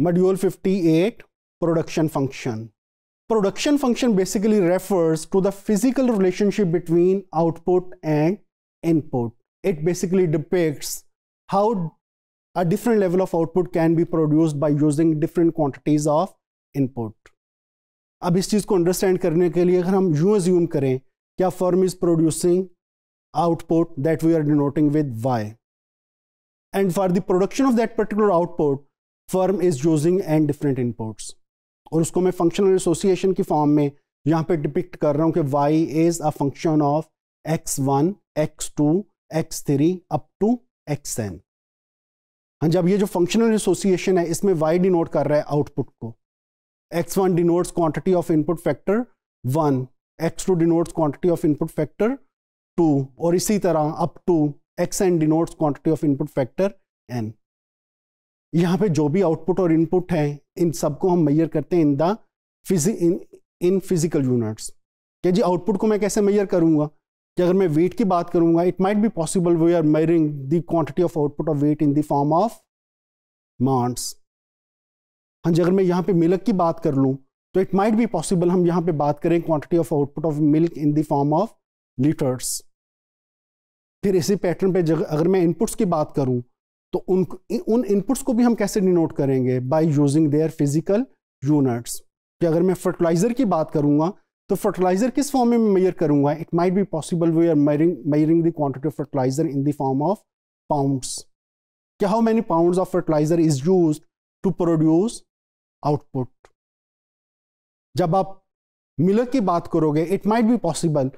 Module 58 Production Function Production function basically refers to the physical relationship between output and input. It basically depicts how a different level of output can be produced by using different quantities of input. Now, इस चीज़ को understand करने के लिए अगर हम यूँ assume करें कि a firm is producing output that we are denoting with Y and firm is using and different inputs और उसको मैं फंक्शनल एसोसिएशन की फॉर्म में यहाँ पे डिपिक्ट कर रहा हूँ कि Y is a function of X one x two X three up to x N हाँ जब ये जो फंक्शनल एसोसिएशन है इसमें वाई डिनोट कर रहा है आउटपुट को x one denotes quantity of input factor one x two denotes quantity of input factor two और इसी तरह up to x n denotes quantity of input factor n यहाँ पे जो भी आउटपुट और इनपुट है इन सबको हम मैयर करते हैं in the physic in in physical units क्या जी आउटपुट को मैं कैसे मैयर करूँगा कि अगर मैं वेट की बात करूँगा it might be possible we are measuring the quantity of output of weight in the form of maunds हाँ जी अगर मैं यहाँ पे मिल्क की बात कर लूँ तो इट माइट बी पॉसिबल हम यहाँ पे बात करें quantity of output of milk in the form of litres फिर इसी पैटर्न पे अगर मैं इनपुट्स की बात करूँ तो उन उन इनपुट्स को भी हम कैसे डिनोट करेंगे by using their physical units कि अगर मैं फर्टिलाइज़र की बात करूंगा तो फर्टिलाइज़र किस फॉर्म में मेयर करूंगा it might be possible we are measuring measuring the quantity of fertiliser in the form of pounds क्या how many pounds of fertiliser is use to produce output जब आप मिलर की बात करोगे it might be possible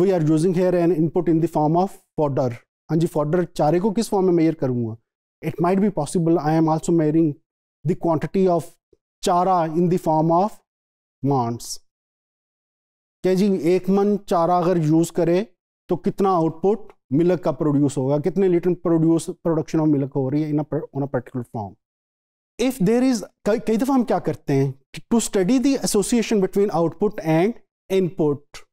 we are using here an input in the form of fodder हाँ जी fodder चारे को किस फॉर्म में मेयर करूंगा it might be possible I am also measuring the quantity of chara in the form of maunds क्या जी एक मन चारा अगर यूज़ करे तो कितना आउटपुट मिल्क का प्रोड्यूस होगा कितने litre produce production of milk हो रही है in on a particular form if there is कई दफ़ा हम क्या करते हैं to study the association between output and input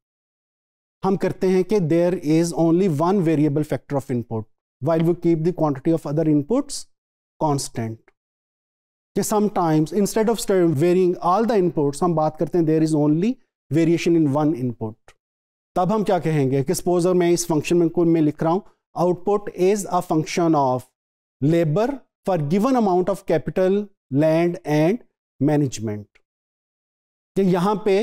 हम करते हैं कि there is only one variable factor of input while we keep the quantity of other inputs constant. Okay, sometimes instead of varying all the inputs, हम बात करते हैं there is only variation in one input. तब हम क्या कहेंगे कि suppose अगर मैं इस फंक्शन में को मैं लिख रहा हूँ output is a function of labour for given amount of capital land and management कि यहाँ पे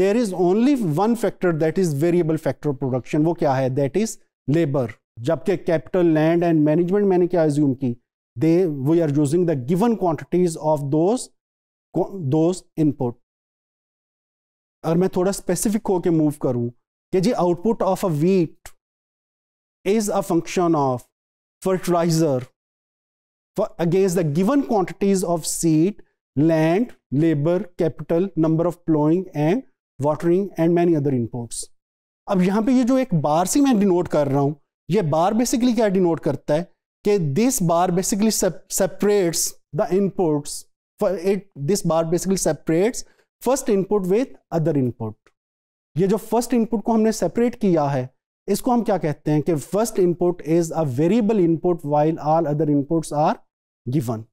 there is only one factor that is variable factor production वो क्या है दैट इज लेबर जबकि कैपिटल लैंड एंड मैनेजमेंट मैंने क्या assume की they we are using the given quantities of those input अगर मैं थोड़ा स्पेसिफिक होके मूव करूं कि जी output of a wheat is a function of fertiliser against the given quantities of seed land labour capital number of ploughing and watering and many other inputs अब यहां पे ये जो एक बार सी मैं डिनोट कर रहा हूं ये बार बेसिकली क्या डिनोट करता है कि this bar basically separates the inputs it this bar basically separates first input with other input ये जो फर्स्ट इनपुट को हमने सेपरेट किया है इसको हम क्या कहते हैं कि first input is a variable input while all other inputs are given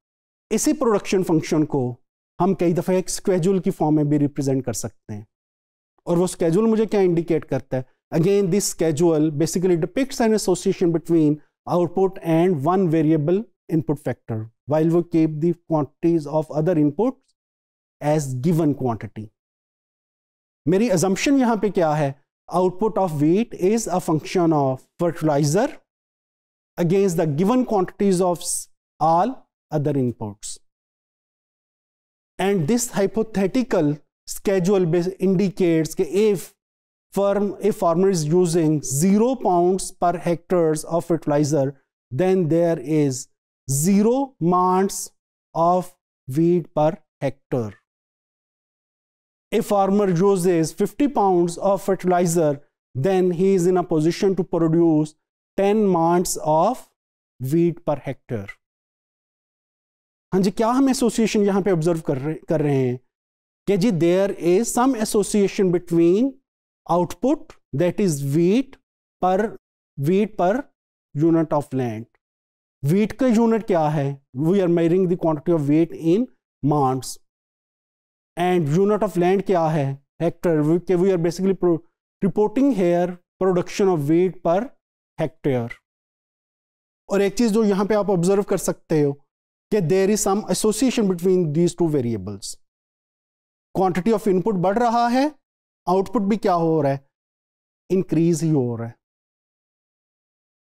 इसी प्रोडक्शन फंक्शन को हम कई दफ़े एक स्केजूल की फॉर्म में भी रिप्रेजेंट कर सकते हैं और वो स्केजूल मुझे क्या इंडिकेट करता है Again, this schedule basically depicts an association between output and one variable input factor, while we keep the quantities of other inputs as given quantity. My assumption here is पे Output of wheat is a function of fertilizer against the given quantities of all other inputs. And this hypothetical schedule indicates if firm, if farmer is using zero pounds per hectares of fertilizer, then there is zero months of wheat per hectare. If farmer uses 50 pounds of fertilizer, then he is in a position to produce 10 months of wheat per hectare. हाँ जी क्या हम association यहाँ पे observe कर रहे कर रहे हैं कि जी there is some association between output that is wheat per wheat per unit of land wheat का यूनिट क्या है we are measuring the quantity of wheat in maunds and unit of land क्या है hectare we are basically reporting here production of wheat per hectare और एक चीज जो यहां पे आप ऑब्जर्व कर सकते हो कि there is some association between these two variables quantity of input बढ़ रहा है आउटपुट भी क्या हो रहा है इंक्रीज ही हो रहा है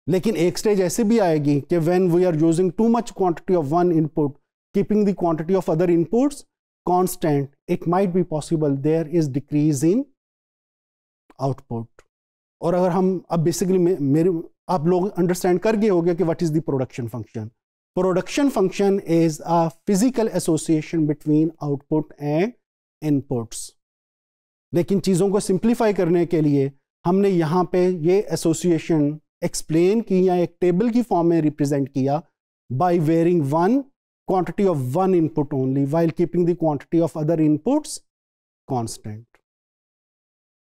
लेकिन एक स्टेज ऐसे भी आएगी कि when we are using too much quantity of one input keeping the quantity of other inputs constant it might be possible there is decrease in output और अगर हम अब बेसिकली मेरे आप लोग अंडरस्टैंड कर गए होंगे कि what is the production function production function is a physical association between output and inputs लेकिन चीज़ों को सिंप्लीफाई करने के लिए हमने यहाँ पे ये एसोसिएशन एक्सप्लेन की या एक टेबल की फॉर्म में रिप्रेजेंट किया by varying one quantity of one input only while keeping the quantity of other inputs constant